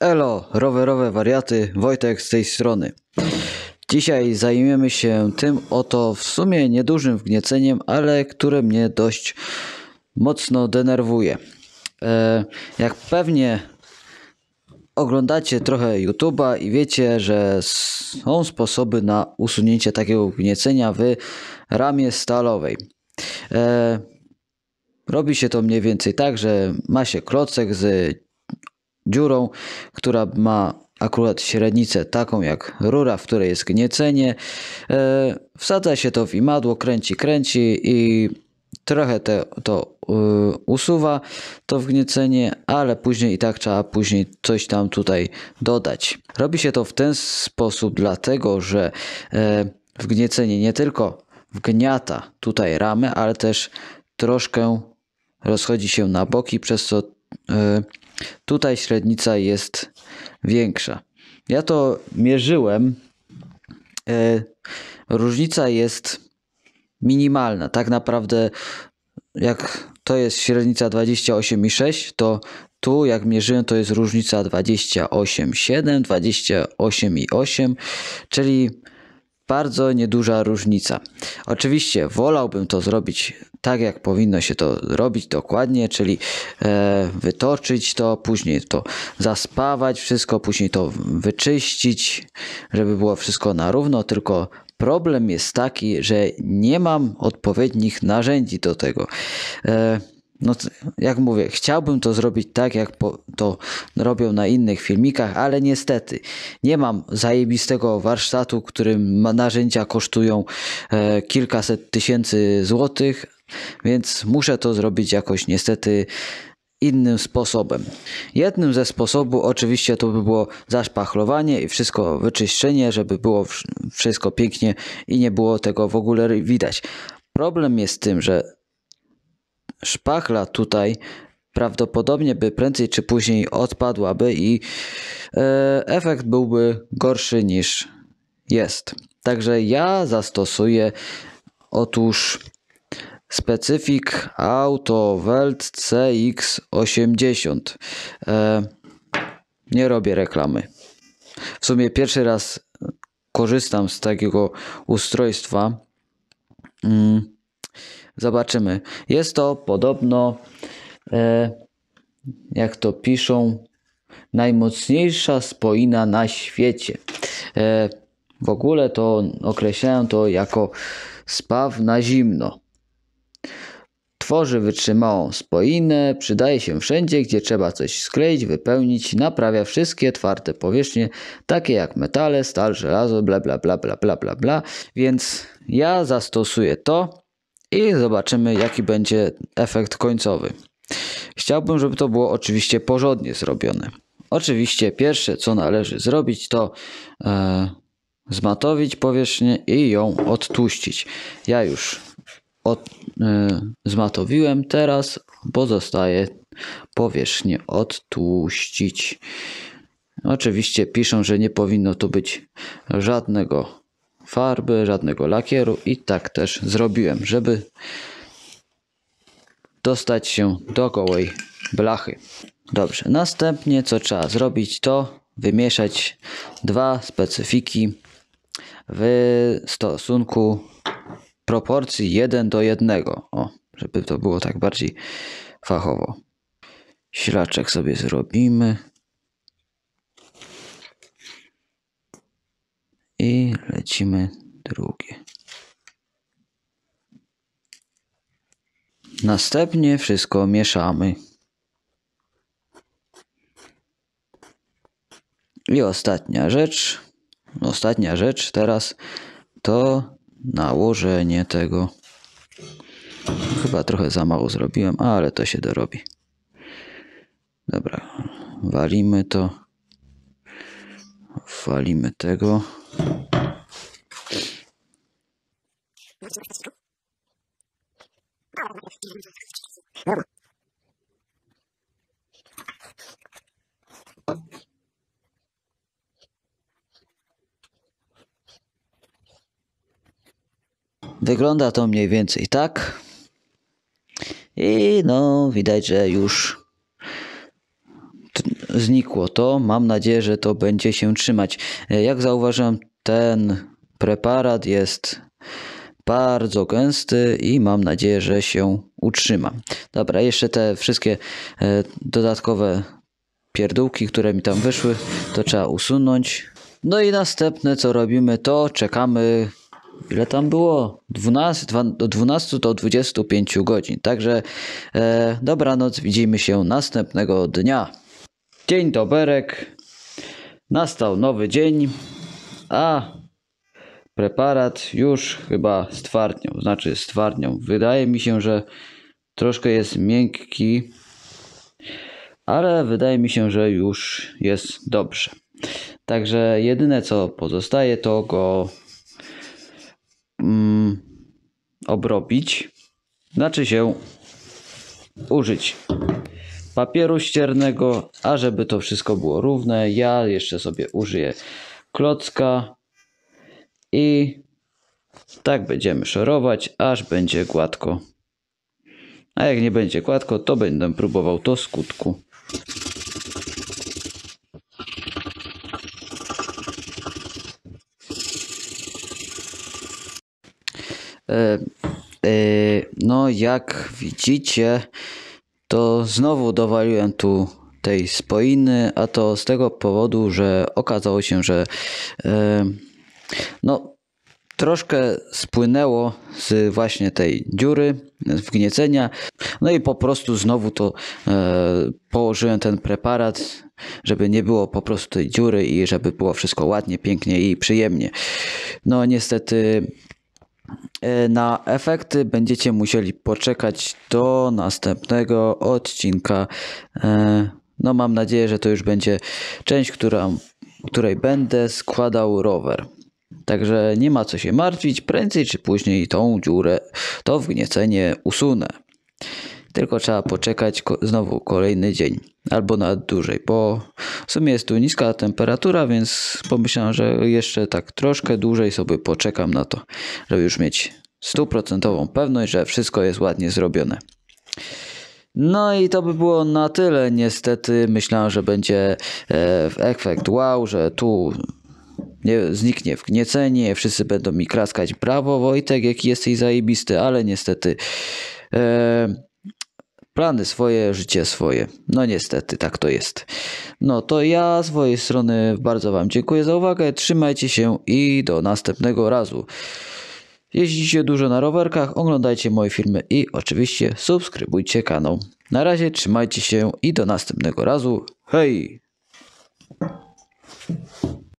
Elo, rowerowe wariaty, Wojtek z tej strony. Dzisiaj zajmiemy się tym oto w sumie niedużym wgnieceniem, ale które mnie dość mocno denerwuje. E, jak pewnie oglądacie trochę YouTube'a i wiecie, że są sposoby na usunięcie takiego wgniecenia w ramie stalowej. E, robi się to mniej więcej tak, że ma się klocek z dziurą, która ma akurat średnicę taką jak rura, w której jest gniecenie. E, wsadza się to w imadło, kręci, kręci i trochę te, to e, usuwa to wgniecenie, ale później i tak trzeba później coś tam tutaj dodać. Robi się to w ten sposób, dlatego że e, wgniecenie nie tylko wgniata tutaj ramy, ale też troszkę rozchodzi się na boki, przez co Tutaj średnica jest większa. Ja to mierzyłem. E, różnica jest minimalna. Tak naprawdę, jak to jest średnica 28,6, to tu jak mierzyłem, to jest różnica 28,7, 28,8, czyli bardzo nieduża różnica. Oczywiście wolałbym to zrobić tak, jak powinno się to robić dokładnie, czyli e, wytoczyć to, później to zaspawać wszystko, później to wyczyścić, żeby było wszystko na równo, tylko problem jest taki, że nie mam odpowiednich narzędzi do tego. E, no, jak mówię, chciałbym to zrobić tak, jak to robią na innych filmikach, ale niestety nie mam zajebistego warsztatu, którym narzędzia kosztują e, kilkaset tysięcy złotych, więc muszę to zrobić jakoś niestety innym sposobem. Jednym ze sposobów oczywiście to by było zaszpachlowanie i wszystko wyczyszczenie, żeby było wszystko pięknie i nie było tego w ogóle widać. Problem jest z tym, że szpachla tutaj prawdopodobnie by prędzej czy później odpadłaby i e, efekt byłby gorszy niż jest. Także ja zastosuję otóż specyfik Auto Welt CX80. E, nie robię reklamy. W sumie pierwszy raz korzystam z takiego ustrojstwa. Mm Zobaczymy. Jest to podobno, e, jak to piszą, najmocniejsza spoina na świecie. E, w ogóle to określają to jako spaw na zimno. Tworzy wytrzymałą spoinę, przydaje się wszędzie, gdzie trzeba coś skleić, wypełnić, naprawia wszystkie twarde powierzchnie, takie jak metale, stal, żelazo, bla bla bla bla bla bla bla. Więc ja zastosuję to i zobaczymy jaki będzie efekt końcowy. Chciałbym, żeby to było oczywiście porządnie zrobione. Oczywiście pierwsze co należy zrobić to e, zmatowić powierzchnię i ją odtuścić. Ja już od, e, zmatowiłem, teraz pozostaje powierzchnię odtuścić. Oczywiście piszą, że nie powinno tu być żadnego farby, żadnego lakieru i tak też zrobiłem, żeby dostać się do gołej blachy. Dobrze, następnie co trzeba zrobić to wymieszać dwa specyfiki w stosunku proporcji 1 do 1. O, żeby to było tak bardziej fachowo. Ślaczek sobie zrobimy. lecimy drugie. Następnie wszystko mieszamy. I ostatnia rzecz, ostatnia rzecz teraz to nałożenie tego. Chyba trochę za mało zrobiłem, ale to się dorobi. Dobra, walimy to. Walimy tego. Wygląda to mniej więcej tak. I no, widać, że już znikło to. Mam nadzieję, że to będzie się trzymać. E, jak zauważyłem, ten preparat jest bardzo gęsty i mam nadzieję, że się utrzyma. Dobra, jeszcze te wszystkie e, dodatkowe pierdółki, które mi tam wyszły, to trzeba usunąć. No i następne co robimy to czekamy ile tam było? 12, 12, do 12 do 25 godzin. Także e, dobranoc, widzimy się następnego dnia. Dzień doberek. Nastał nowy dzień, a preparat już chyba stwardniał. Znaczy stwardniał. Wydaje mi się, że troszkę jest miękki, ale wydaje mi się, że już jest dobrze. Także jedyne co pozostaje to go obrobić, znaczy się użyć papieru ściernego, a żeby to wszystko było równe, ja jeszcze sobie użyję klocka i tak będziemy szorować, aż będzie gładko. A jak nie będzie gładko, to będę próbował to skutku. E, E, no, jak widzicie, to znowu dowaliłem tu tej spoiny, a to z tego powodu, że okazało się, że e, no, troszkę spłynęło z właśnie tej dziury wgniecenia. No i po prostu znowu to e, położyłem ten preparat, żeby nie było po prostu tej dziury i żeby było wszystko ładnie, pięknie i przyjemnie. No niestety E, na efekty będziecie musieli poczekać do następnego odcinka. E, no mam nadzieję, że to już będzie część, która, której będę składał rower. Także nie ma co się martwić, prędzej czy później tą dziurę, to wgniecenie usunę. Tylko trzeba poczekać ko znowu kolejny dzień albo nawet dłużej, bo w sumie jest tu niska temperatura, więc pomyślałem, że jeszcze tak troszkę dłużej sobie poczekam na to, żeby już mieć stuprocentową pewność, że wszystko jest ładnie zrobione. No i to by było na tyle. Niestety myślałem, że będzie e, efekt wow, że tu nie, zniknie w gniecenie, wszyscy będą mi kraskać brawo Wojtek, jaki jesteś zajebisty, ale niestety e, Plany swoje, życie swoje. No niestety, tak to jest. No to ja z mojej strony bardzo Wam dziękuję za uwagę. Trzymajcie się i do następnego razu. Jeździcie dużo na rowerkach, oglądajcie moje filmy i oczywiście subskrybujcie kanał. Na razie trzymajcie się i do następnego razu. Hej!